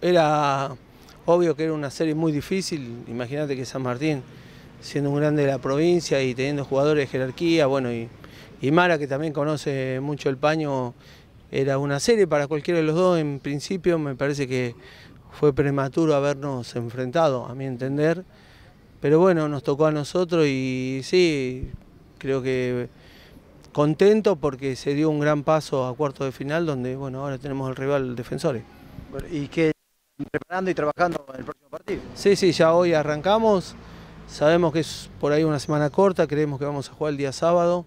Era obvio que era una serie muy difícil, imagínate que San Martín, siendo un grande de la provincia y teniendo jugadores de jerarquía, bueno, y, Mara que también conoce mucho el paño, era una serie para cualquiera de los dos, en principio me parece que fue prematuro habernos enfrentado, a mi entender, pero bueno, nos tocó a nosotros y sí, creo que contento porque se dio un gran paso a cuarto de final donde bueno ahora tenemos el rival defensores. ¿Y qué preparando y trabajando en el próximo partido? Sí, sí, ya hoy arrancamos. Sabemos que es por ahí una semana corta, creemos que vamos a jugar el día sábado.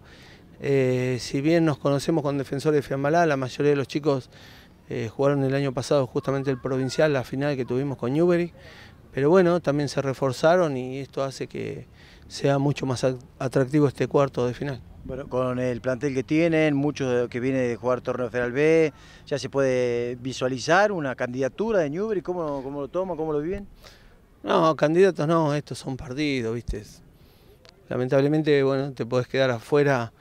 Eh, si bien nos conocemos con defensores de Fiambalá, la mayoría de los chicos eh, jugaron el año pasado justamente el provincial, la final que tuvimos con Newbery. Pero bueno, también se reforzaron y esto hace que sea mucho más atractivo este cuarto de final. Bueno, con el plantel que tienen, muchos que vienen de jugar Torneo Federal B, ¿ya se puede visualizar una candidatura de Newbery? ¿Cómo, ¿Cómo, lo toma? ¿Cómo lo viven? No, candidatos no, estos son partidos, ¿viste? Lamentablemente, bueno, te podés quedar afuera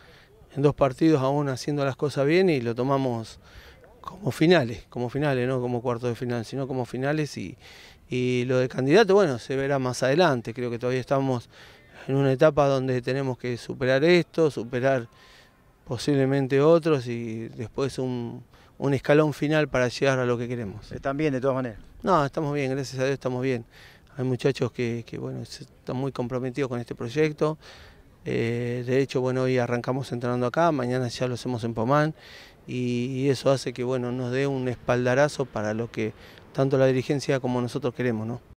en dos partidos aún haciendo las cosas bien y lo tomamos como finales, como finales, no como cuarto de final, sino como finales y, y lo de candidato, bueno, se verá más adelante, creo que todavía estamos en una etapa donde tenemos que superar esto, superar posiblemente otros y después un, escalón final para llegar a lo que queremos. ¿Están bien de todas maneras? No, estamos bien, gracias a Dios estamos bien. Hay muchachos que, bueno, están muy comprometidos con este proyecto. Eh, de hecho, bueno, hoy arrancamos entrenando acá, mañana ya lo hacemos en Pomán y, y, eso hace que bueno, nos dé un espaldarazo para lo que tanto la dirigencia como nosotros queremos. ¿no?